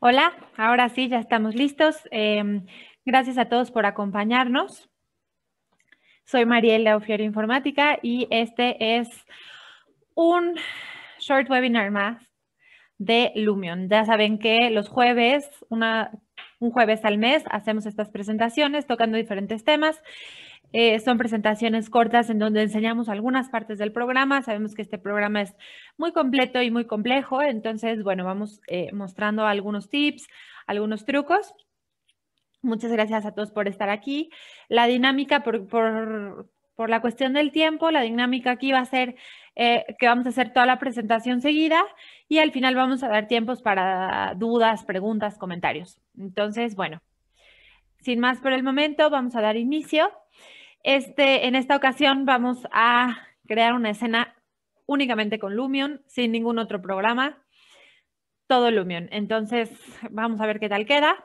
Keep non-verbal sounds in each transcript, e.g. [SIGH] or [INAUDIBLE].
Hola, ahora sí, ya estamos listos. Em, gracias a todos por acompañarnos. Soy Mariela Ofiero Informática y este es un short webinar más de Lumion. Ya saben que los jueves, una, un jueves al mes, hacemos estas presentaciones tocando diferentes temas. Eh, son presentaciones cortas en donde enseñamos algunas partes del programa. Sabemos que este programa es muy completo y muy complejo, entonces, bueno, vamos eh, mostrando algunos tips, algunos trucos. Muchas gracias a todos por estar aquí. La dinámica, por, por, por la cuestión del tiempo, la dinámica aquí va a ser eh, que vamos a hacer toda la presentación seguida y al final vamos a dar tiempos para dudas, preguntas, comentarios. Entonces, bueno, sin más por el momento, vamos a dar inicio. Este, en esta ocasión vamos a crear una escena únicamente con Lumion, sin ningún otro programa, todo Lumion. Entonces, vamos a ver qué tal queda.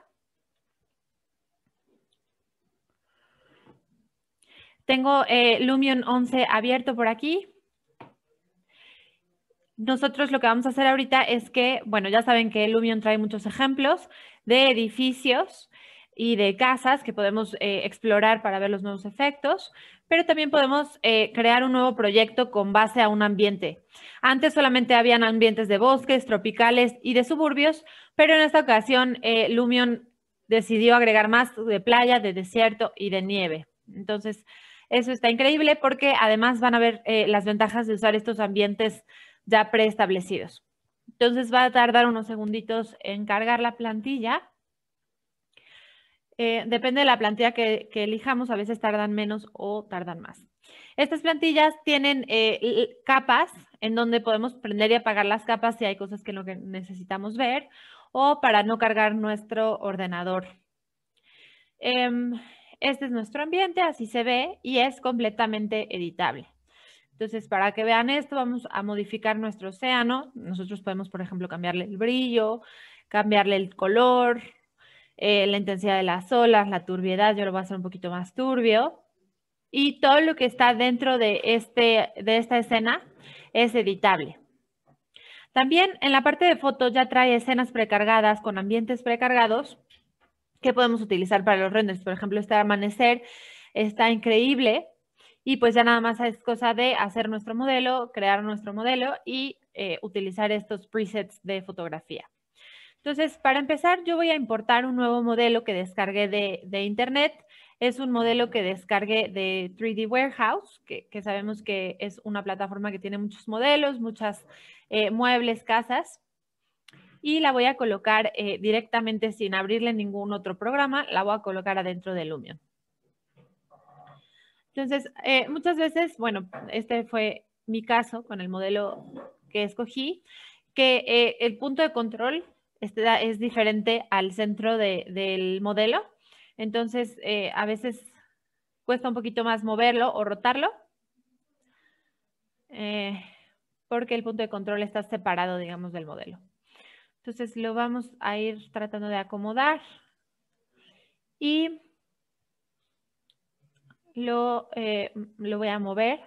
Tengo eh, Lumion 11 abierto por aquí. Nosotros lo que vamos a hacer ahorita es que, bueno, ya saben que Lumion trae muchos ejemplos de edificios y de casas que podemos eh, explorar para ver los nuevos efectos, pero también podemos eh, crear un nuevo proyecto con base a un ambiente. Antes solamente habían ambientes de bosques, tropicales y de suburbios, pero en esta ocasión eh, Lumion decidió agregar más de playa, de desierto y de nieve. Entonces, eso está increíble porque además van a ver las ventajas de usar estos ambientes ya preestablecidos. Entonces va a tardar unos segunditos en cargar la plantilla. Eh, depende de la plantilla que, elijamos, a veces tardan menos o tardan más. Estas plantillas tienen eh, capas en donde podemos prender y apagar las capas si hay cosas que, no necesitamos ver o para no cargar nuestro ordenador. Em, este es nuestro ambiente, así se ve y es completamente editable. Entonces, para que vean esto, vamos a modificar nuestro océano. Nosotros podemos, por ejemplo, cambiarle el brillo, cambiarle el color, eh, la intensidad de las olas, la turbiedad, yo lo voy a hacer un poquito más turbio. Y todo lo que está dentro de, este, de esta escena es editable. También en la parte de fotos ya trae escenas precargadas con ambientes precargados que podemos utilizar para los renders. Por ejemplo, este amanecer está increíble y pues ya nada más es cosa de hacer nuestro modelo, crear nuestro modelo y eh, utilizar estos presets de fotografía. Entonces, para empezar, yo voy a importar un nuevo modelo que descargué de, Internet. Es un modelo que descargué de 3D Warehouse, que, sabemos que es una plataforma que tiene muchos modelos, muchas eh, muebles, casas. Y la voy a colocar eh, directamente sin abrirle ningún otro programa, la voy a colocar adentro de Lumion. Entonces, eh, muchas veces, bueno, este fue mi caso con el modelo que escogí, que el punto de control este es diferente al centro del modelo. Entonces, eh, a veces cuesta un poquito más moverlo o rotarlo eh, porque el punto de control está separado, digamos, del modelo. Entonces, lo vamos a ir tratando de acomodar y lo, eh, lo voy a mover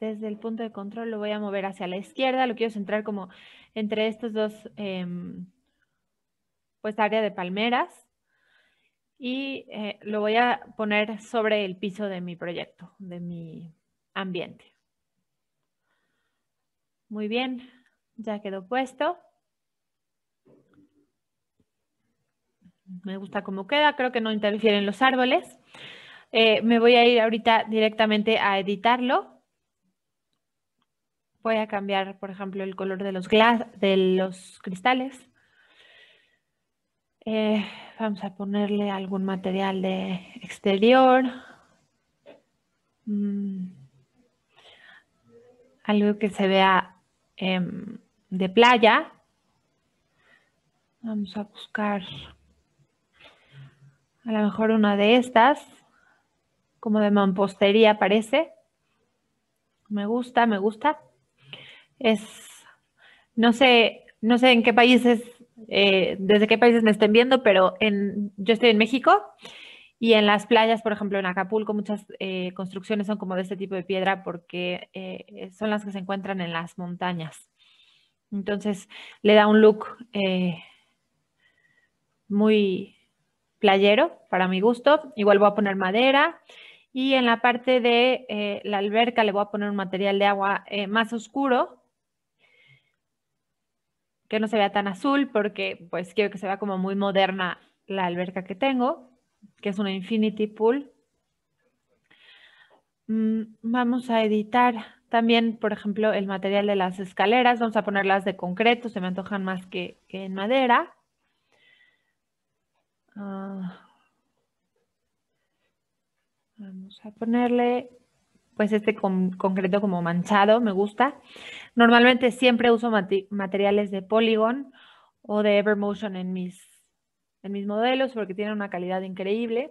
desde el punto de control lo voy a mover hacia la izquierda, lo quiero centrar como entre estos dos, em, pues área de palmeras y eh, lo voy a poner sobre el piso de mi proyecto, de mi ambiente. Muy bien, ya quedó puesto. Me gusta cómo queda, creo que no interfieren los árboles. Eh, me voy a ir ahorita directamente a editarlo Voy a cambiar, por ejemplo, el color de los, de los cristales. Eh, vamos a ponerle algún material de exterior. Mm. algo que se vea em, de playa. Vamos a buscar a lo mejor una de estas, como de mampostería parece. Me gusta, me gusta es, no sé, no sé en qué países, eh, desde qué países me estén viendo, pero en, yo estoy en México y en las playas, por ejemplo, en Acapulco, muchas eh, construcciones son como de este tipo de piedra porque eh, son las que se encuentran en las montañas. Entonces le da un look muy playero para mi gusto. Igual voy a poner madera y en la parte de la alberca le voy a poner un material de agua más oscuro que no se vea tan azul porque pues quiero que se vea como muy moderna la alberca que tengo, que es una infinity pool. Mm, vamos a editar también, por ejemplo, el material de las escaleras. Vamos a ponerlas de concreto, se me antojan más que, en madera. Ah, vamos a ponerle pues este concreto como manchado, me gusta. Normalmente siempre uso materiales de Polygon o de Evermotion en mis, en mis modelos porque tienen una calidad increíble.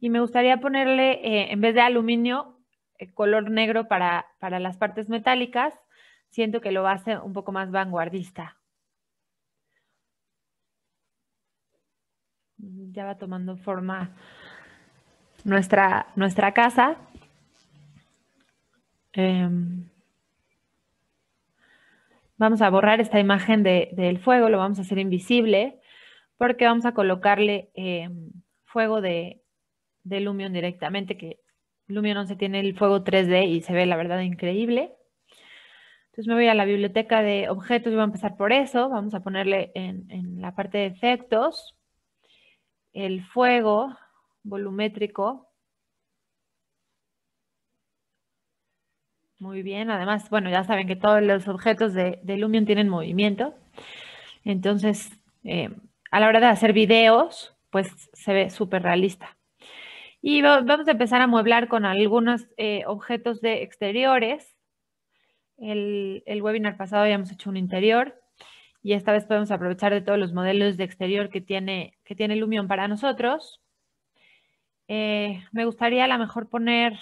Y me gustaría ponerle, eh, en vez de aluminio, eh, color negro para, las partes metálicas. Siento que lo hace un poco más vanguardista. Ya va tomando forma nuestra, nuestra casa. Em, Vamos a borrar esta imagen del fuego, lo vamos a hacer invisible porque vamos a colocarle em, fuego de, Lumion directamente, que Lumion 11 tiene el fuego 3D y se ve la verdad increíble. Entonces me voy a la biblioteca de objetos, y voy a empezar por eso, vamos a ponerle en, en la parte de efectos el fuego volumétrico Muy bien, además, bueno, ya saben que todos los objetos de, de Lumion tienen movimiento. Entonces, eh, a la hora de hacer videos, pues se ve súper realista. Y vamos a empezar a mueblar con algunos eh, objetos de exteriores. El, webinar pasado hemos hecho un interior y esta vez podemos aprovechar de todos los modelos de exterior que tiene, que tiene Lumion para nosotros. Eh, me gustaría a lo mejor poner...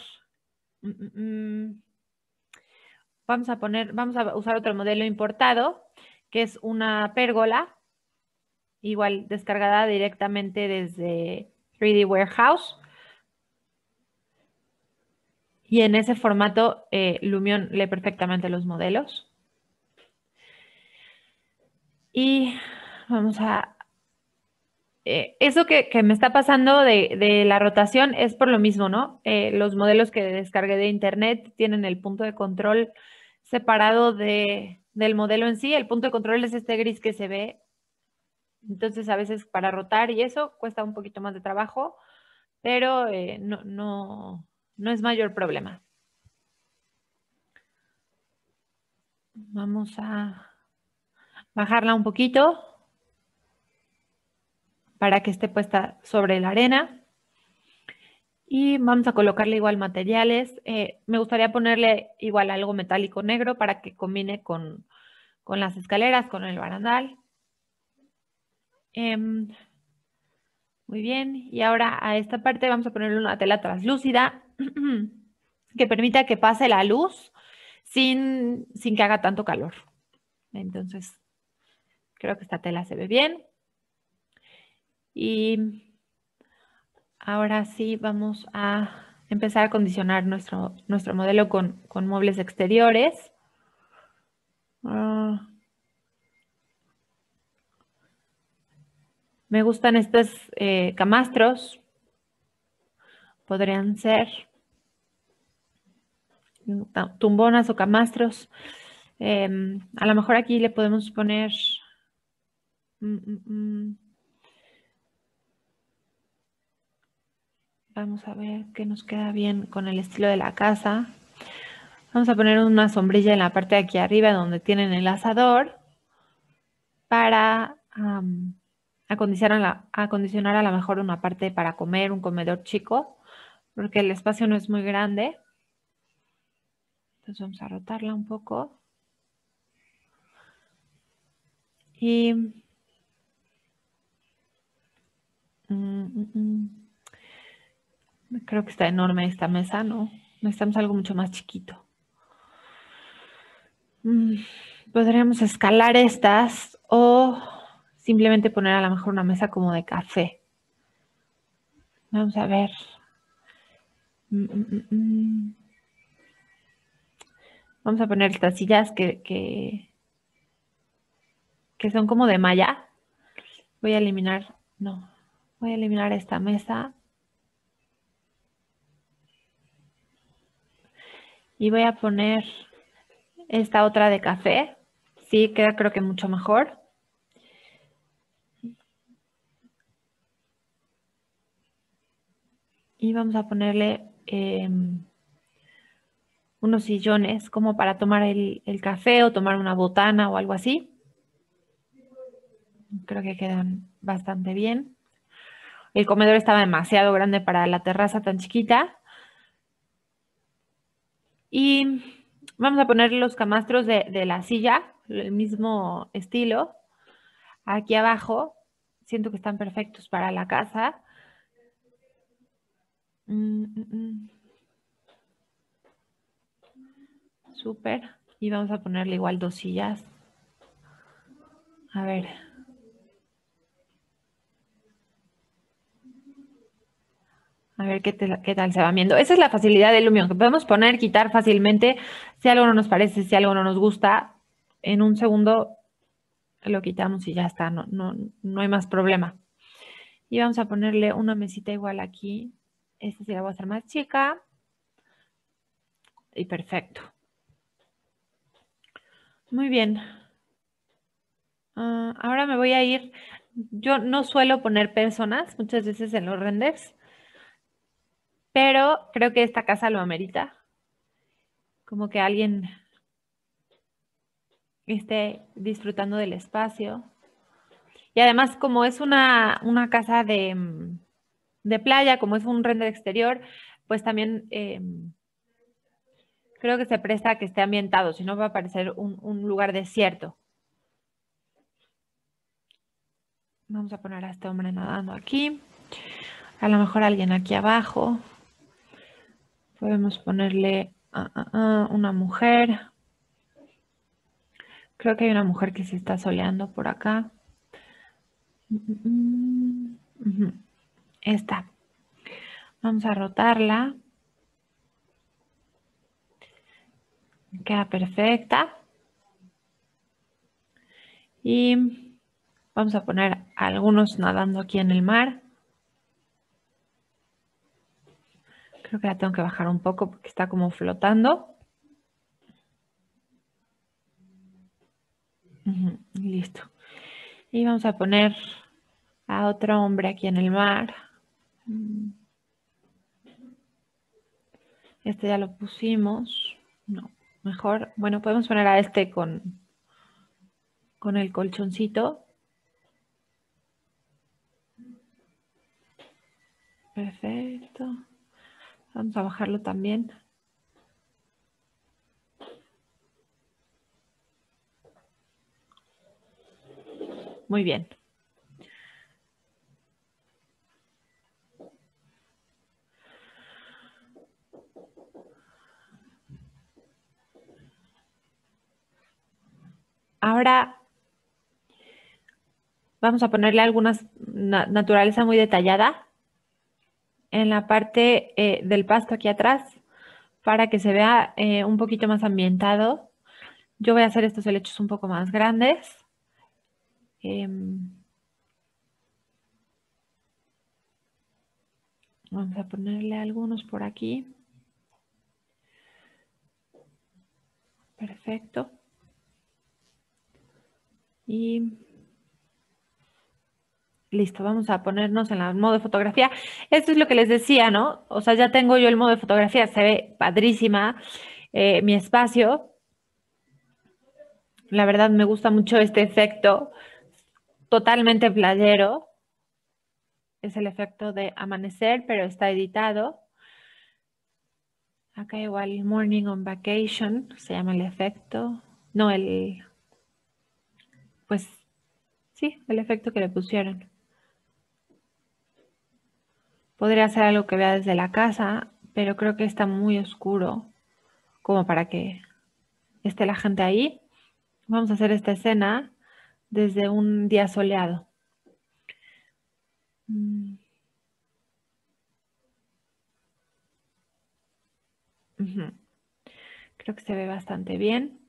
Mm, mm, mm, vamos a poner, vamos a usar otro modelo importado, que es una pérgola, igual descargada directamente desde 3D Warehouse. Y en ese formato eh, Lumion lee perfectamente los modelos. Y vamos a... Eh, eso que, me está pasando de, la rotación es por lo mismo, ¿no? Eh, los modelos que descargué de internet tienen el punto de control separado del modelo en sí. El punto de control es este gris que se ve. Entonces, a veces para rotar y eso cuesta un poquito más de trabajo, pero eh, no, no, no es mayor problema. Vamos a bajarla un poquito para que esté puesta sobre la arena. Y vamos a colocarle igual materiales. Eh, me gustaría ponerle igual algo metálico negro para que combine con, las escaleras, con el barandal. Em, muy bien. Y ahora a esta parte vamos a ponerle una tela translúcida [CLEARS THROAT] que permita que pase la luz sin, sin que haga tanto calor. Entonces, creo que esta tela se ve bien. Y Ahora sí vamos a empezar a condicionar nuestro, nuestro modelo con, muebles exteriores. Ah. me gustan estos eh, camastros. Podrían ser tumbonas o camastros. Em, a lo mejor aquí le podemos poner... Mm, mm, mm, Vamos a ver qué nos queda bien con el estilo de la casa. Vamos a poner una sombrilla en la parte de aquí arriba donde tienen el asador para acondicionar, a lo mejor una parte para comer, un comedor chico, porque el espacio no es muy grande. Entonces vamos a rotarla un poco. Y... Mm, mm, mm. Creo que está enorme esta mesa, ¿no? Necesitamos algo mucho más chiquito. Mm, podríamos escalar estas o simplemente poner a lo mejor una mesa como de café. Vamos a ver. Mm, mm, Vamos a poner estas sillas que, que, son como de malla. Voy a eliminar, no, voy a eliminar esta mesa Y voy a poner esta otra de café. Sí, queda creo que mucho mejor. Y vamos a ponerle em, unos sillones como para tomar el café o tomar una botana o algo así. Creo que quedan bastante bien. El comedor estaba demasiado grande para la terraza tan chiquita. Y vamos a poner los camastros de, la silla, el mismo estilo. Aquí abajo, siento que están perfectos para la casa. Mm, mm, mm. Súper. Y vamos a ponerle igual dos sillas. A ver, A ver qué, tal se va viendo. Esa es la facilidad de Lumion, que podemos poner, quitar fácilmente. Si algo no nos parece, si algo no nos gusta, en un segundo lo quitamos y ya está, no, hay más problema. Y vamos a ponerle una mesita igual aquí. Esta sí la voy a hacer más chica. Y perfecto. Muy bien. Ah, ahora me voy a ir. Yo no suelo poner personas muchas veces en los renders pero creo que esta casa lo amerita. Como que alguien esté disfrutando del espacio. Y además, como es una, casa mm, de, playa, como es un render exterior, pues también eh, creo que se presta a que esté ambientado, si no va a parecer un lugar desierto. Vamos a poner a este hombre nadando aquí. A lo mejor alguien aquí abajo. Podemos ponerle a ah, ah, ah, una mujer. Creo que hay una mujer que se está soleando por acá. Mm, mm, mm. Esta. Vamos a rotarla. Queda perfecta. Y vamos a poner algunos nadando aquí en el mar. Creo que la tengo que bajar un poco porque está como flotando. listo. Y vamos a poner a otro hombre aquí en el mar. Mm. Este ya lo pusimos. No, mejor. Bueno, podemos poner a este con, con el colchoncito. Perfecto. Vamos a bajarlo también. Muy bien. Ahora vamos a ponerle algunas naturaleza muy detallada en la parte eh, del pasto aquí atrás para que se vea eh, un poquito más ambientado. Yo voy a hacer estos helechos un poco más grandes. Em, vamos a ponerle algunos por aquí. Perfecto. Y listo, vamos a ponernos en el modo de fotografía. Esto es lo que les decía, ¿no? O sea, ya tengo yo el modo de fotografía, se ve padrísima eh, mi espacio. La verdad me gusta mucho este efecto, totalmente playero. Es el efecto de amanecer, pero está editado. Acá igual Morning on Vacation se llama el efecto. No, el... Pues sí, el efecto que le pusieron. Podría ser algo que vea desde la casa, pero creo que está muy oscuro como para que esté la gente ahí. Vamos a hacer esta escena desde un día soleado. Mm. Creo que se ve bastante bien.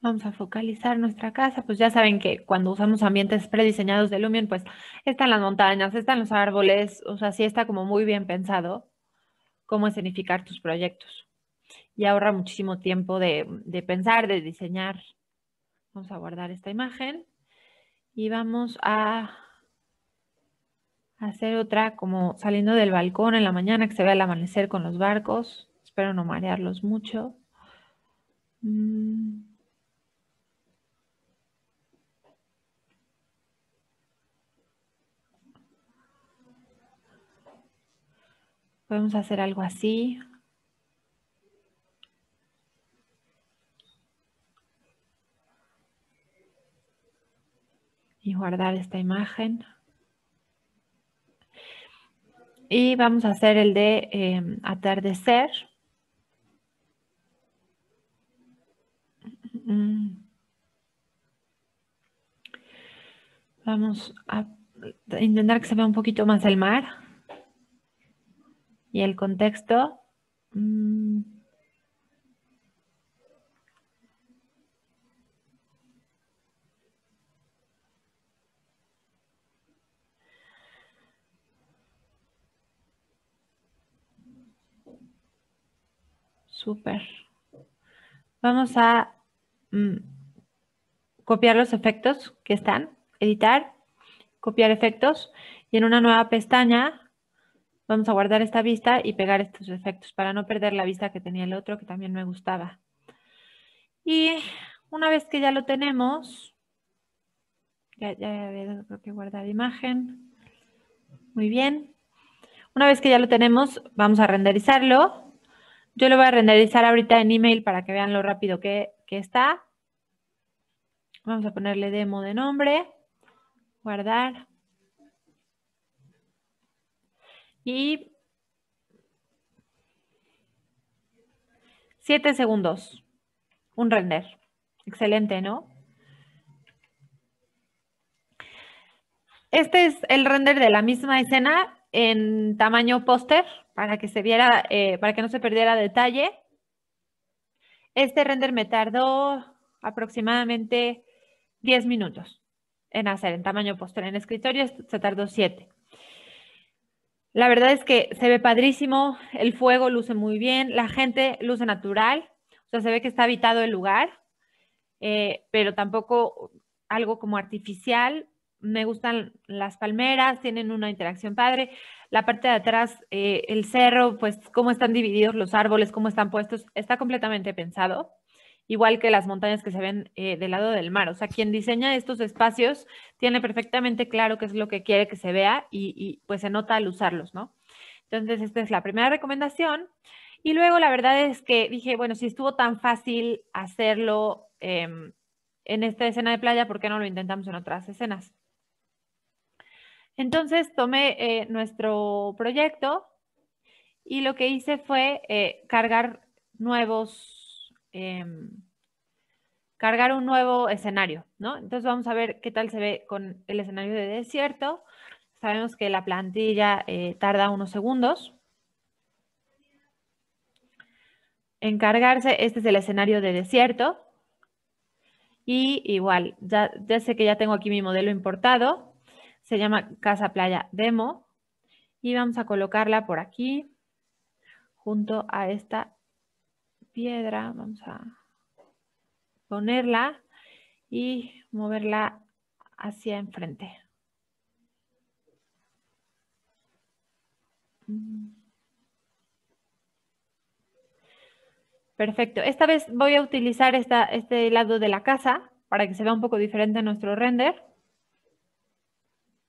Vamos a focalizar nuestra casa, pues ya saben que cuando usamos ambientes prediseñados de Lumion, pues están las montañas, están los árboles, o sea, sí está como muy bien pensado cómo escenificar tus proyectos. Y ahorra muchísimo tiempo de, pensar, de diseñar. Vamos a guardar esta imagen y vamos a hacer otra como saliendo del balcón en la mañana que se ve el amanecer con los barcos. Espero no marearlos mucho. Mm. Podemos hacer algo así. Y guardar esta imagen. Y vamos a hacer el de eh, atardecer. Vamos a intentar que se vea un poquito más el mar. Y el contexto... Mm, súper. Vamos a mm, copiar los efectos que están, editar, copiar efectos y en una nueva pestaña Vamos a guardar esta vista y pegar estos efectos para no perder la vista que tenía el otro que también me gustaba. Y una vez que ya lo tenemos, creo que guardar imagen. Muy bien. Una vez que ya lo tenemos, vamos a renderizarlo. Yo lo voy a renderizar ahorita en email para que vean lo rápido que está. Vamos a ponerle demo de nombre. Guardar. Y siete segundos. Un render. Excelente, ¿no? Este es el render de la misma escena en tamaño póster para que se viera, eh, para que no se perdiera detalle. Este render me tardó aproximadamente 10 minutos en hacer en tamaño póster. En escritorio se tardó 7. La verdad es que se ve padrísimo, el fuego luce muy bien, la gente luce natural, o sea, se ve que está habitado el lugar, eh, pero tampoco algo como artificial. Me gustan las palmeras, tienen una interacción padre. La parte de atrás, eh, el cerro, pues cómo están divididos los árboles, cómo están puestos, está completamente pensado igual que las montañas que se ven eh, del lado del mar. O sea, quien diseña estos espacios tiene perfectamente claro qué es lo que quiere que se vea y, pues se nota al usarlos, ¿no? Entonces, esta es la primera recomendación. Y luego la verdad es que dije, bueno, si estuvo tan fácil hacerlo em, en esta escena de playa, ¿por qué no lo intentamos en otras escenas? Entonces tomé eh, nuestro proyecto y lo que hice fue eh, cargar nuevos Em, cargar un nuevo escenario, ¿no? Entonces vamos a ver qué tal se ve con el escenario de desierto. Sabemos que la plantilla eh, tarda unos segundos. En cargarse, este es el escenario de desierto. Y igual, ya, ya sé que ya tengo aquí mi modelo importado. Se llama Casa Playa Demo. Y vamos a colocarla por aquí, junto a esta piedra, vamos a ponerla y moverla hacia enfrente. Perfecto. Esta vez voy a utilizar este lado de la casa para que se vea un poco diferente nuestro render.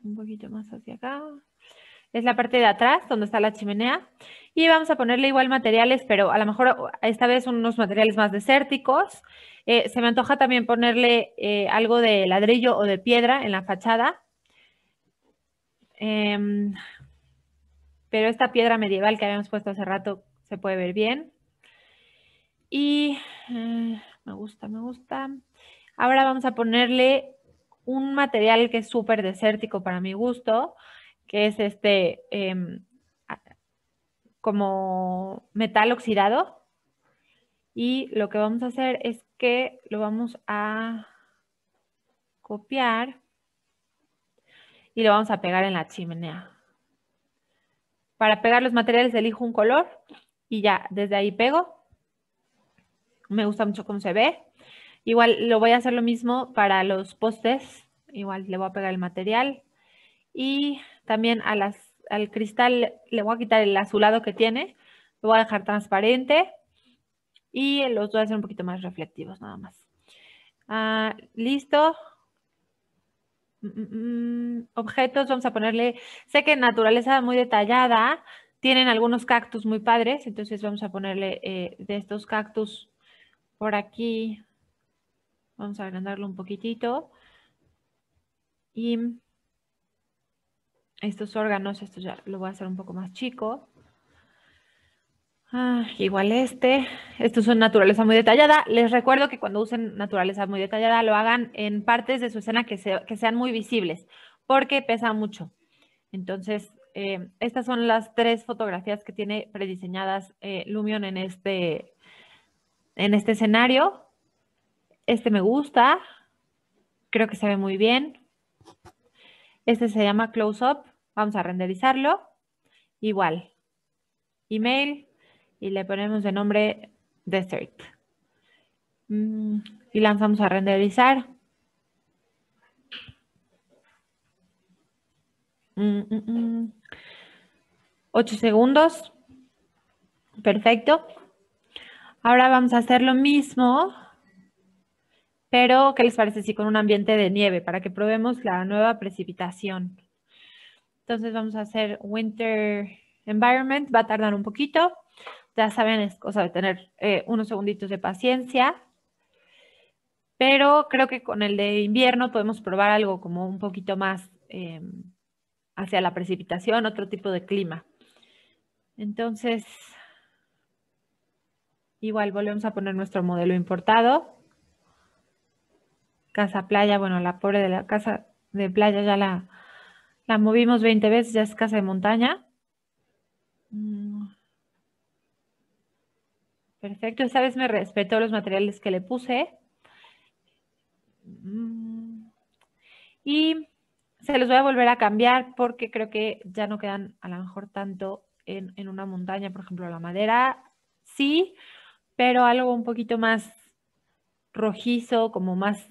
Un poquito más hacia acá es la parte de atrás donde está la chimenea. Y vamos a ponerle igual materiales, pero a lo mejor esta vez son unos materiales más desérticos. Eh, se me antoja también ponerle eh, algo de ladrillo o de piedra en la fachada. Em, pero esta piedra medieval que habíamos puesto hace rato se puede ver bien. Y eh, me gusta, me gusta. Ahora vamos a ponerle un material que es súper desértico para mi gusto, que es este em, como metal oxidado. Y lo que vamos a hacer es que lo vamos a copiar y lo vamos a pegar en la chimenea. Para pegar los materiales elijo un color y ya desde ahí pego. Me gusta mucho cómo se ve. Igual lo voy a hacer lo mismo para los postes. Igual le voy a pegar el material y también al cristal le voy a quitar el azulado que tiene, lo voy a dejar transparente y los voy a hacer un poquito más reflectivos nada más. Ah, listo. Mm, mm, mm. objetos, vamos a ponerle, sé que naturaleza muy detallada, tienen algunos cactus muy padres, entonces vamos a ponerle eh, de estos cactus por aquí, vamos a agrandarlo un poquitito y estos órganos, esto ya lo voy a hacer un poco más chico. Ah, igual este, estos son naturaleza muy detallada. Les recuerdo que cuando usen naturaleza muy detallada lo hagan en partes de su escena que, sean muy visibles, porque pesa mucho. Entonces, eh, estas son las tres fotografías que tiene prediseñadas eh, Lumion en este, en este escenario. Este me gusta, creo que se ve muy bien. Este se llama Close Up Vamos a renderizarlo. Igual. Email y le ponemos el nombre Desert. Mm, y lanzamos a renderizar. Mm, mm, Ocho segundos. Perfecto. Ahora vamos a hacer lo mismo, pero ¿qué les parece si con un ambiente de nieve para que probemos la nueva precipitación? Entonces vamos a hacer Winter Environment, va a tardar un poquito. Ya saben, es cosa de tener eh, unos segunditos de paciencia. Pero creo que con el de invierno podemos probar algo como un poquito más em, hacia la precipitación, otro tipo de clima. Entonces, igual volvemos a poner nuestro modelo importado. Casa playa, bueno, la pobre de la casa de playa ya la, la movimos 20 veces, ya es casa de montaña. Mm. Perfecto, esta vez me respetó los materiales que le puse. Mm. Y se los voy a volver a cambiar porque creo que ya no quedan a lo mejor tanto en, una montaña, por ejemplo, la madera. Sí, pero algo un poquito más rojizo, como más,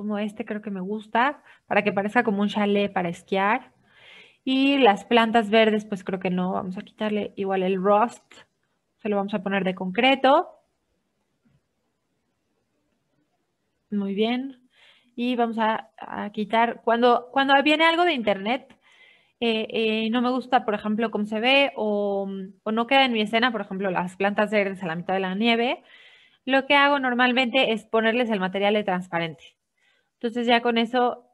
como este creo que me gusta, para que parezca como un chalet para esquiar. Y las plantas verdes, pues creo que no, vamos a quitarle igual el rust, se lo vamos a poner de concreto. Muy bien. Y vamos a, quitar, cuando, cuando viene algo de internet, eh, eh, no me gusta, por ejemplo, cómo se ve o, o, no queda en mi escena, por ejemplo, las plantas verdes a la mitad de la nieve, lo que hago normalmente es ponerles el material de transparente. Entonces ya con eso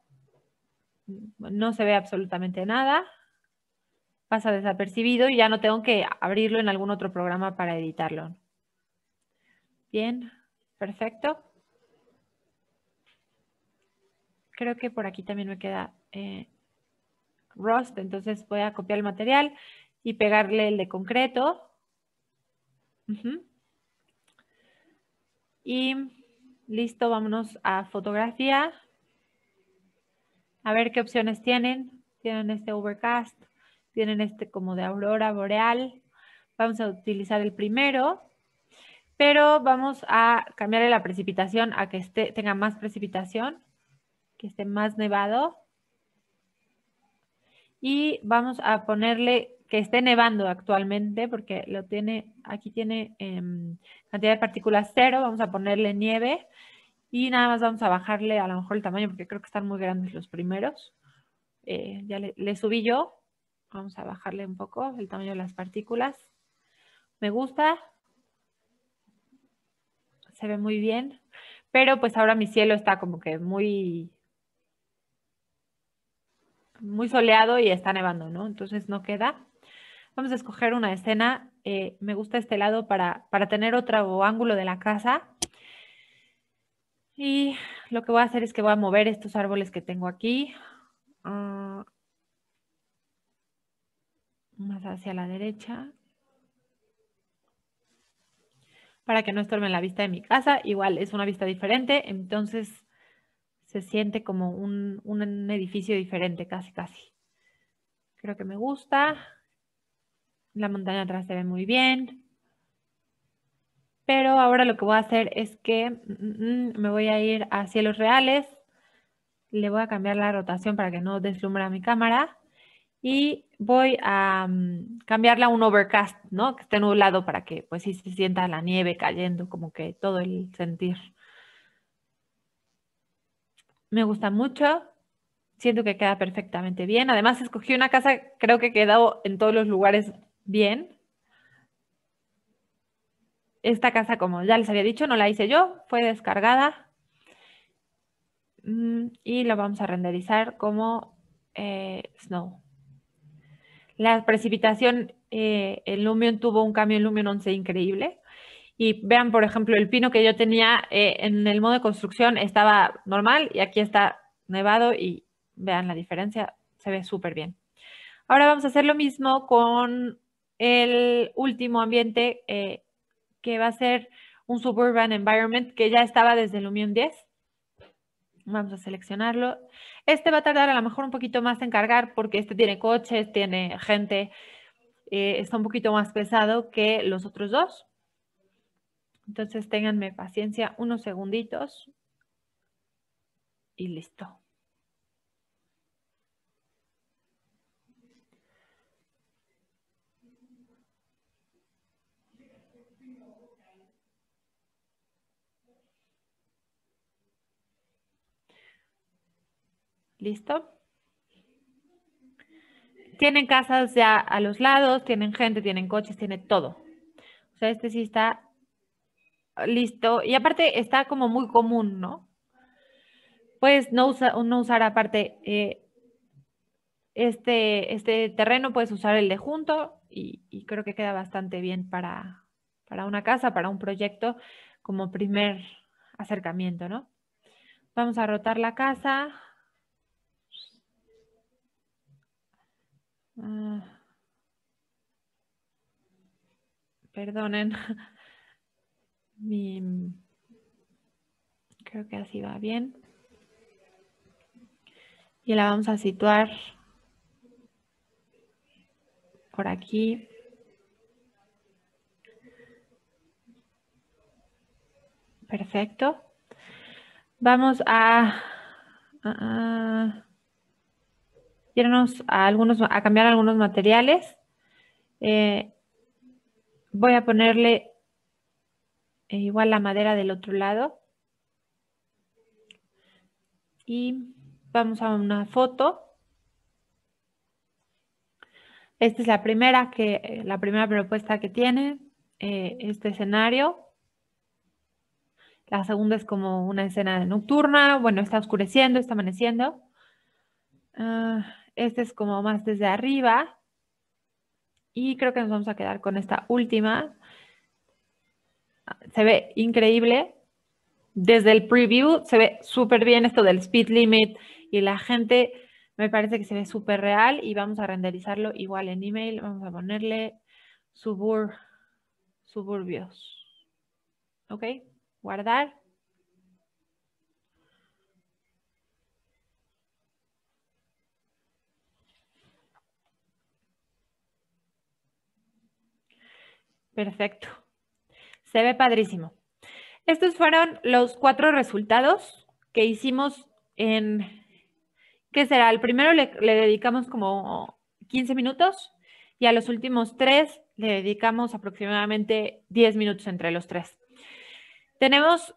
no se ve absolutamente nada, pasa desapercibido y ya no tengo que abrirlo en algún otro programa para editarlo. Bien, perfecto. Creo que por aquí también me queda eh, Rust, entonces voy a copiar el material y pegarle el de concreto. Y Listo, vámonos a fotografía. A ver qué opciones tienen. Tienen este overcast, tienen este como de aurora boreal. Vamos a utilizar el primero, pero vamos a cambiarle la precipitación a que esté, tenga más precipitación, que esté más nevado y vamos a ponerle que esté nevando actualmente porque lo tiene, aquí tiene em, cantidad de partículas cero, vamos a ponerle nieve y nada más vamos a bajarle a lo mejor el tamaño porque creo que están muy grandes los primeros. Eh, ya le subí yo, vamos a bajarle un poco el tamaño de las partículas. Me gusta, se ve muy bien, pero pues ahora mi cielo está como que muy muy soleado y está nevando, ¿no? Entonces no queda. Vamos a escoger una escena. Eh, me gusta este lado para, tener otro ángulo de la casa. Y lo que voy a hacer es que voy a mover estos árboles que tengo aquí. Ah, más hacia la derecha. Para que no estorben la vista de mi casa. Igual es una vista diferente. Entonces se siente como un, edificio diferente, casi, casi. Creo que me gusta. La montaña atrás se ve muy bien. Pero ahora lo que voy a hacer es que mm, mm, mm, me voy a ir a cielos reales. Le voy a cambiar la rotación para que no deslumbra mi cámara. Y voy a cambiarla a un overcast, ¿no? Que esté nublado para que pues sí se sienta la nieve cayendo, como que todo el sentir me gusta mucho, siento que queda perfectamente bien. Además, escogí una casa, creo que quedó en todos los lugares bien. Esta casa, como ya les había dicho, no la hice yo, fue descargada. Mm, y lo vamos a renderizar como eh, snow. La precipitación, eh, el Lumion tuvo un cambio en Lumion 11 increíble. Y vean, por ejemplo, el pino que yo tenía eh, en el modo de construcción estaba normal y aquí está nevado y vean la diferencia, se ve súper bien. Ahora vamos a hacer lo mismo con el último ambiente eh, que va a ser un suburban environment que ya estaba desde Lumion 10. Vamos a seleccionarlo. Este va a tardar a lo mejor un poquito más en cargar porque este tiene coches, tiene gente, eh, está un poquito más pesado que los otros dos. Entonces ténganme paciencia unos segunditos y listo. ¿Listo? Tienen casas ya a los lados, tienen gente, tienen coches, tiene todo. O sea, este sí está listo. Y aparte está como muy común, ¿no? Puedes no, no usar aparte eh, este, este terreno, puedes usar el de junto y, creo que queda bastante bien para, una casa, para un proyecto como primer acercamiento, ¿no? Vamos a rotar la casa. Ah. perdonen. [LAUGHS] Creo que así va bien. Y la vamos a situar por aquí. Perfecto. Vamos a, a, irnos a algunos a cambiar algunos materiales. Eh, voy a ponerle eh, igual la madera del otro lado. Y vamos a una foto. Esta es la primera, que, eh, la primera propuesta que tiene eh, este escenario. La segunda es como una escena nocturna, bueno, está oscureciendo, está amaneciendo. Ah, este es como más desde arriba. Y creo que nos vamos a quedar con esta última, se ve increíble. Desde el preview se ve súper bien esto del speed limit y la gente me parece que se ve súper real y vamos a renderizarlo igual en email. Vamos a ponerle suburbios. ¿Ok? Guardar. Perfecto. Se ve padrísimo. Estos fueron los cuatro resultados que hicimos en, ¿qué será? Al primero le, dedicamos como 15 minutos y a los últimos tres le dedicamos aproximadamente 10 minutos entre los tres. Tenemos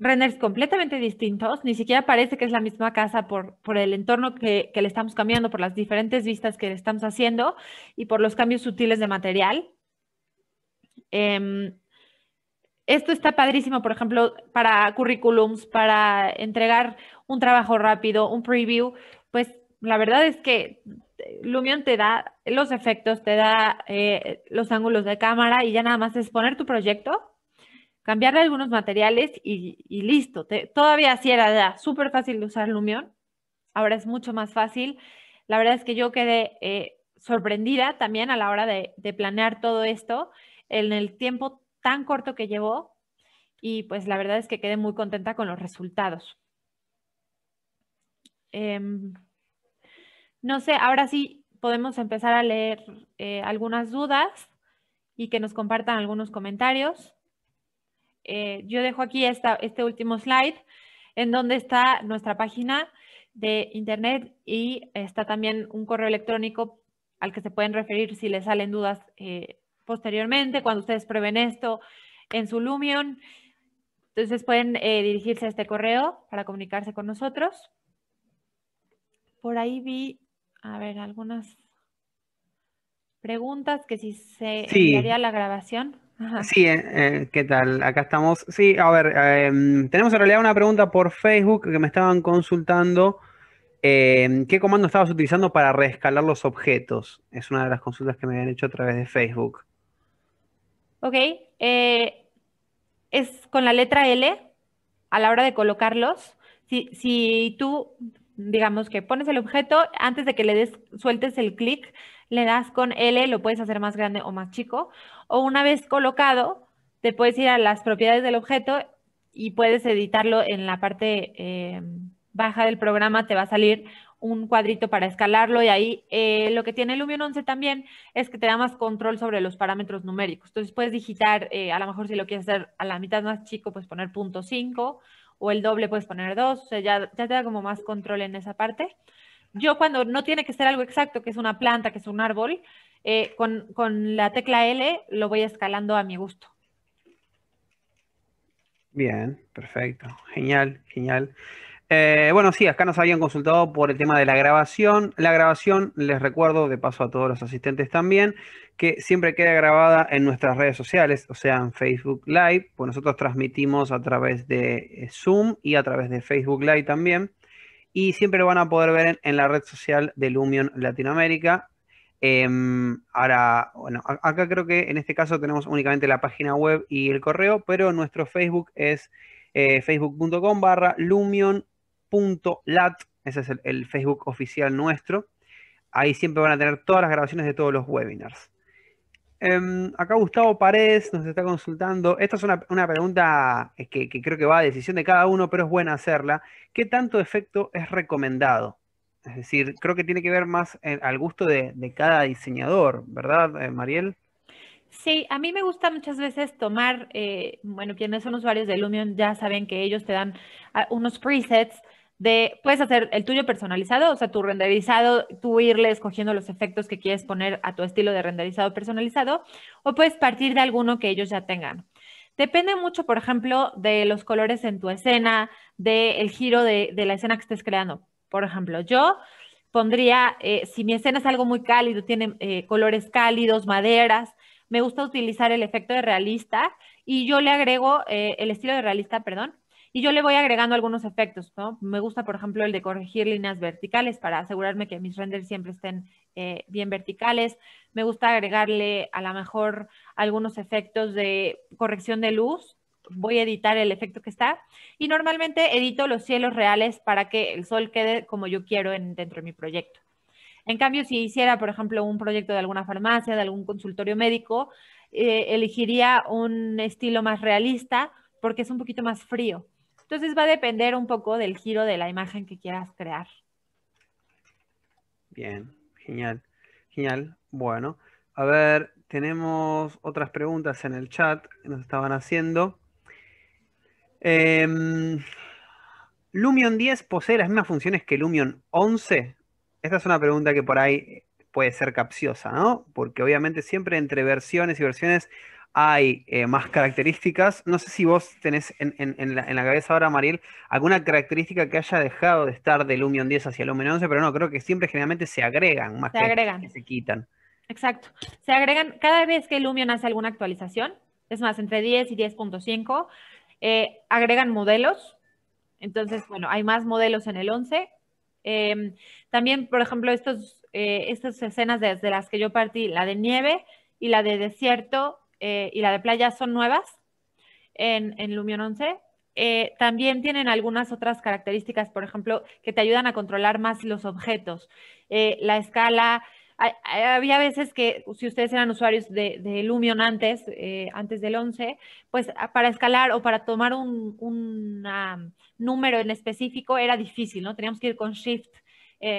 renders completamente distintos, ni siquiera parece que es la misma casa por, por el entorno que, que le estamos cambiando, por las diferentes vistas que le estamos haciendo y por los cambios sutiles de material. Eh, esto está padrísimo, por ejemplo, para currículums, para entregar un trabajo rápido, un preview, pues la verdad es que eh, Lumion te da los efectos, te da eh, los ángulos de cámara y ya nada más es poner tu proyecto, cambiarle algunos materiales y, listo. todavía si era súper fácil de usar Lumion, ahora es mucho más fácil. La verdad es que yo quedé eh, sorprendida también a la hora de, de planear todo esto en el tiempo tan corto que llevó y pues la verdad es que quedé muy contenta con los resultados. Em, no sé, ahora sí podemos empezar a leer eh, algunas dudas y que nos compartan algunos comentarios. Eh, yo dejo aquí esta, este último slide en donde está nuestra página de internet y está también un correo electrónico al que se pueden referir si les salen dudas eh, posteriormente cuando ustedes prueben esto en su Lumion. Entonces pueden eh, dirigirse a este correo para comunicarse con nosotros. Por ahí vi, a ver, algunas preguntas que si se sí. la grabación. Sí, eh, eh, ¿qué tal? Acá estamos. Sí, a ver, em, tenemos en realidad una pregunta por Facebook que me estaban consultando. Em, ¿Qué comando estabas utilizando para reescalar los objetos? Es una de las consultas que me habían hecho a través de Facebook. Ok, eh, es con la letra L a la hora de colocarlos. Si, tú, digamos que pones el objeto, antes de que le des, sueltes el clic, le das con L, lo puedes hacer más grande o más chico. O una vez colocado, te puedes ir a las propiedades del objeto y puedes editarlo en la parte eh, baja del programa, te va a salir un cuadrito para escalarlo y ahí eh, lo que tiene Lumion 11 también es que te da más control sobre los parámetros numéricos. Entonces puedes digitar, eh, a lo mejor si lo quieres hacer a la mitad más chico, puedes poner punto .5 o el doble puedes poner 2, o sea, ya, te da como más control en esa parte. Yo cuando no tiene que ser algo exacto, que es una planta, que es un árbol, eh, con, con la tecla L lo voy escalando a mi gusto. Bien, perfecto, genial, genial. Eh, bueno, sí, acá nos habían consultado por el tema de la grabación. La grabación, les recuerdo, de paso a todos los asistentes también, que siempre queda grabada en nuestras redes sociales, o sea, en Facebook Live, pues nosotros transmitimos a través de eh, Zoom y a través de Facebook Live también. Y siempre lo van a poder ver en, la red social de Lumion Latinoamérica. Em, ahora, bueno, acá creo que en este caso tenemos únicamente la página web y el correo, pero nuestro Facebook es eh, facebook.com barra Lumion .lat, ese es el, Facebook oficial nuestro. Ahí siempre van a tener todas las grabaciones de todos los webinars. Em, acá Gustavo Paredes nos está consultando. Esta es una, pregunta eh, que, creo que va a decisión de cada uno, pero es buena hacerla. ¿Qué tanto efecto es recomendado? Es decir, creo que tiene que ver más eh, al gusto de, cada diseñador, ¿verdad, eh, Mariel? Sí, a mí me gusta muchas veces tomar, bueno, quienes son usuarios de Lumion ya saben que ellos te dan ah, unos presets puedes hacer el tuyo personalizado, o sea, tu renderizado, tú irle escogiendo los efectos que quieres poner a tu estilo de renderizado personalizado, o puedes partir de alguno que ellos ya tengan. Depende mucho, por ejemplo, de los colores en tu escena, del giro de, la escena que estés creando. Por ejemplo, yo pondría, eh, si mi escena es algo muy cálido, tiene eh, colores cálidos, maderas, me gusta utilizar el efecto de realista y yo le agrego eh, el estilo de realista, perdón, y yo le voy agregando algunos efectos, ¿no? Me gusta, por ejemplo, el de corregir líneas verticales para asegurarme que mis renders siempre estén eh, bien verticales. Me gusta agregarle a lo mejor algunos efectos de corrección de luz. Voy a editar el efecto que está. Y normalmente edito los cielos reales para que el sol quede como yo quiero dentro de mi proyecto. En cambio, si hiciera, por ejemplo, un proyecto de alguna farmacia, de algún consultorio médico, eh, elegiría un estilo más realista porque es un poquito más frío. Entonces va a depender un poco del giro de la imagen que quieras crear. Bien, genial, genial. Bueno, a ver, tenemos otras preguntas en el chat que nos estaban haciendo. Em, ¿Lumion 10 posee las mismas funciones que Lumion 11? Esta es una pregunta que por ahí puede ser capciosa, ¿no? Porque obviamente siempre entre versiones y versiones hay eh, más características. No sé si vos tenés en, la, cabeza ahora, Mariel, alguna característica que haya dejado de estar del Lumion 10 hacia el Lumion 11, pero no, creo que siempre generalmente se agregan más se que, agregan. se quitan. Exacto. Se agregan cada vez que Lumion hace alguna actualización, es más, entre 10 y 10.5, eh, agregan modelos. Entonces, bueno, hay más modelos en el 11. Em, también, por ejemplo, estos, eh, estas escenas de las que yo partí, la de nieve y la de desierto, eh, y la de playa son nuevas en, en Lumion 11. Eh, también tienen algunas otras características, por ejemplo, que te ayudan a controlar más los objetos, eh, la escala. había veces que si ustedes eran usuarios de, Lumion antes, antes del 11, pues ah, para escalar o para tomar un, un número en específico era difícil, ¿no? Teníamos que ir con Shift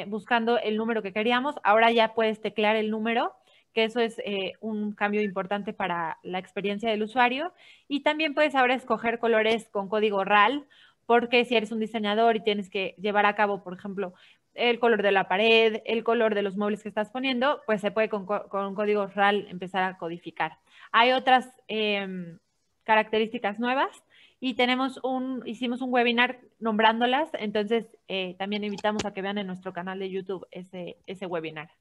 buscando el número que queríamos. Ahora ya puedes teclear el número que eso es eh, un cambio importante para la experiencia del usuario. Y también puedes ahora escoger colores con código RAL, porque si eres un diseñador y tienes que llevar a cabo, por ejemplo, el color de la pared, el color de los muebles que estás poniendo, pues se puede con, con código RAL empezar a codificar. Hay otras em, características nuevas y tenemos un, hicimos un webinar nombrándolas, entonces eh, también invitamos a que vean en nuestro canal de YouTube ese webinar.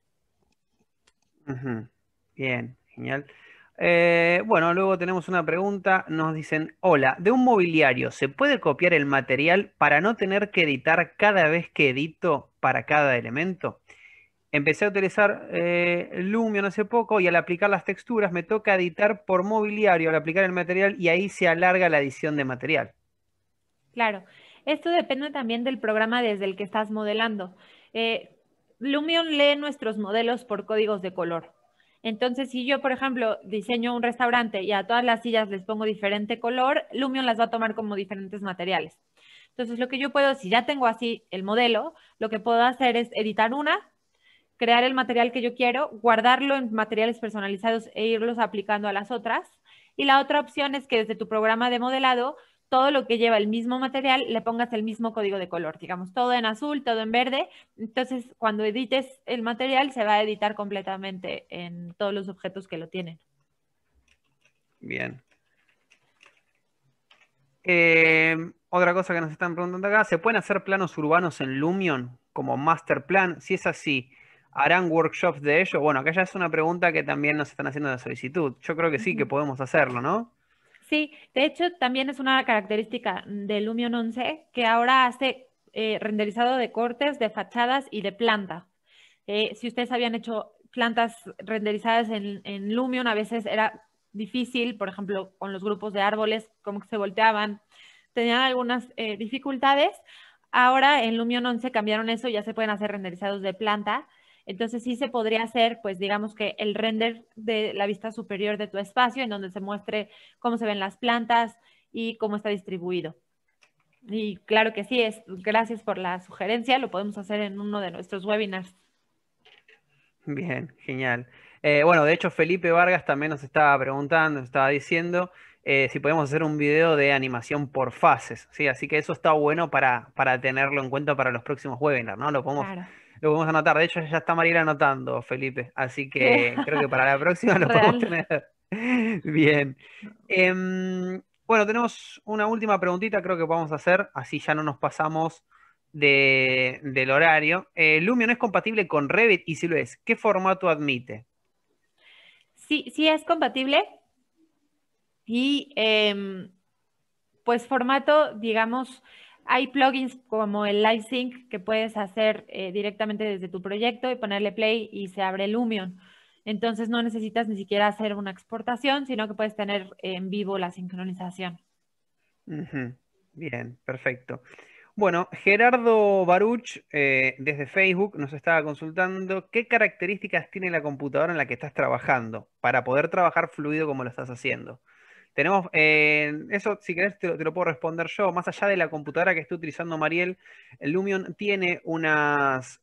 Bien, genial. Eh, bueno, luego tenemos una pregunta. Nos dicen, hola, de un mobiliario, ¿se puede copiar el material para no tener que editar cada vez que edito para cada elemento? Empecé a utilizar eh, Lumion hace poco y al aplicar las texturas me toca editar por mobiliario al aplicar el material y ahí se alarga la edición de material. Claro, esto depende también del programa desde el que estás modelando. Eh, Lumion lee nuestros modelos por códigos de color. Entonces, si yo, por ejemplo, diseño un restaurante y a todas las sillas les pongo diferente color, Lumion las va a tomar como diferentes materiales. Entonces, lo que yo puedo, si ya tengo así el modelo, lo que puedo hacer es editar una, crear el material que yo quiero, guardarlo en materiales personalizados e irlos aplicando a las otras. Y la otra opción es que desde tu programa de modelado todo lo que lleva el mismo material le pongas el mismo código de color, digamos, todo en azul, todo en verde. Entonces, cuando edites el material, se va a editar completamente en todos los objetos que lo tienen. Bien. Em, otra cosa que nos están preguntando acá, ¿se pueden hacer planos urbanos en Lumion como master plan? Si es así, ¿harán workshops de ello? Bueno, aquella es una pregunta que también nos están haciendo de solicitud. Yo creo que sí, que podemos hacerlo, ¿no? Sí, de hecho también es una característica del Lumion 11 que ahora hace eh, renderizado de cortes, de fachadas y de planta. Eh, si ustedes habían hecho plantas renderizadas en, Lumion, a veces era difícil, por ejemplo, con los grupos de árboles, como se volteaban, tenían algunas eh, dificultades. Ahora en Lumion 11 cambiaron eso, ya se pueden hacer renderizados de planta entonces sí se podría hacer, pues digamos que el render de la vista superior de tu espacio en donde se muestre cómo se ven las plantas y cómo está distribuido. Y claro que sí, es, gracias por la sugerencia, lo podemos hacer en uno de nuestros webinars. Bien, genial. Eh, bueno, de hecho Felipe Vargas también nos estaba preguntando, nos estaba diciendo eh, si podemos hacer un video de animación por fases, ¿sí? Así que eso está bueno para, tenerlo en cuenta para los próximos webinars, ¿no? Lo podemos lo a anotar. De hecho, ya está Mariela anotando, Felipe. Así que [LAUGHS] creo que para la próxima lo podemos tener. [LAUGHS] Bien. Em, bueno, tenemos una última preguntita, creo que vamos hacer, así ya no nos pasamos del horario. Eh, Lumion es compatible con Revit y si lo es, ¿qué formato admite? Sí, sí es compatible. Y em, pues formato, digamos, hay plugins como el Live que puedes hacer eh, directamente desde tu proyecto y ponerle play y se abre Lumion. Entonces no necesitas ni siquiera hacer una exportación, sino que puedes tener eh, en vivo la sincronización. Bien, perfecto. Bueno, Gerardo Baruch eh, desde Facebook nos estaba consultando qué características tiene la computadora en la que estás trabajando para poder trabajar fluido como lo estás haciendo. Tenemos, eh, eso si querés te, lo puedo responder yo, más allá de la computadora que esté utilizando Mariel, Lumion tiene unos,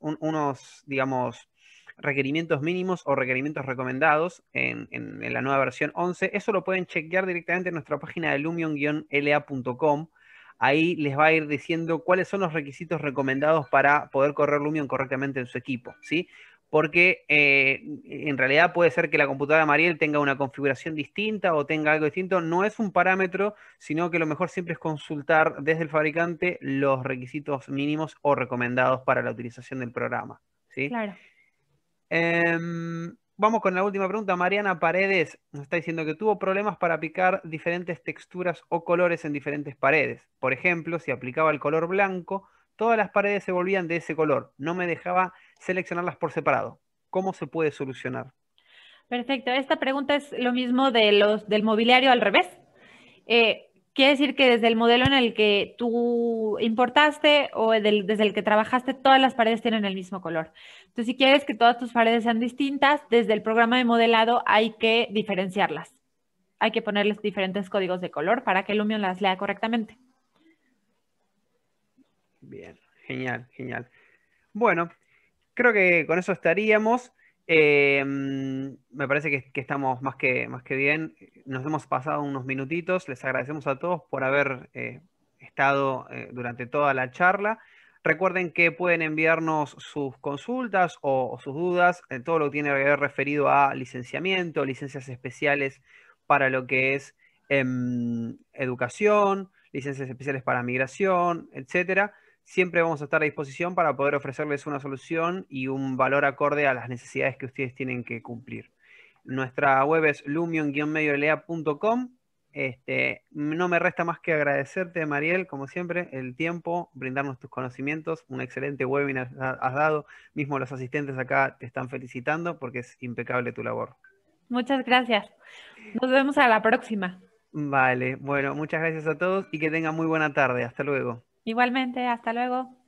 digamos, requerimientos mínimos o requerimientos recomendados en, en, la nueva versión 11. Eso lo pueden chequear directamente en nuestra página de lumion-la.com. Ahí les va a ir diciendo cuáles son los requisitos recomendados para poder correr Lumion correctamente en su equipo. ¿sí? porque eh, en realidad puede ser que la computadora Mariel tenga una configuración distinta o tenga algo distinto. No es un parámetro, sino que lo mejor siempre es consultar desde el fabricante los requisitos mínimos o recomendados para la utilización del programa. ¿sí? Claro. Em, vamos con la última pregunta. Mariana Paredes nos está diciendo que tuvo problemas para aplicar diferentes texturas o colores en diferentes paredes. Por ejemplo, si aplicaba el color blanco, Todas las paredes se volvían de ese color, no me dejaba seleccionarlas por separado. ¿Cómo se puede solucionar? Perfecto, esta pregunta es lo mismo de los, del mobiliario al revés. Eh, quiere decir que desde el modelo en el que tú importaste o desde el que trabajaste, todas las paredes tienen el mismo color. Entonces, si quieres que todas tus paredes sean distintas, desde el programa de modelado hay que diferenciarlas. Hay que ponerles diferentes códigos de color para que Lumion las lea correctamente. Bien, genial, genial. Bueno, creo que con eso estaríamos. Eh, me parece que, estamos más que, más que bien. Nos hemos pasado unos minutitos. Les agradecemos a todos por haber eh, estado eh, durante toda la charla. Recuerden que pueden enviarnos sus consultas o, sus dudas, en todo lo que tiene que ver referido a licenciamiento, licencias especiales para lo que es em, educación, licencias especiales para migración, etcétera siempre vamos a estar a disposición para poder ofrecerles una solución y un valor acorde a las necesidades que ustedes tienen que cumplir. Nuestra web es lumion-medioelea.com. Este, no me resta más que agradecerte, Mariel, como siempre, el tiempo, brindarnos tus conocimientos. Un excelente webinar has dado. Mismo los asistentes acá te están felicitando porque es impecable tu labor. Muchas gracias. Nos vemos a la próxima. Vale, bueno, muchas gracias a todos y que tengan muy buena tarde. Hasta luego. Igualmente, hasta luego.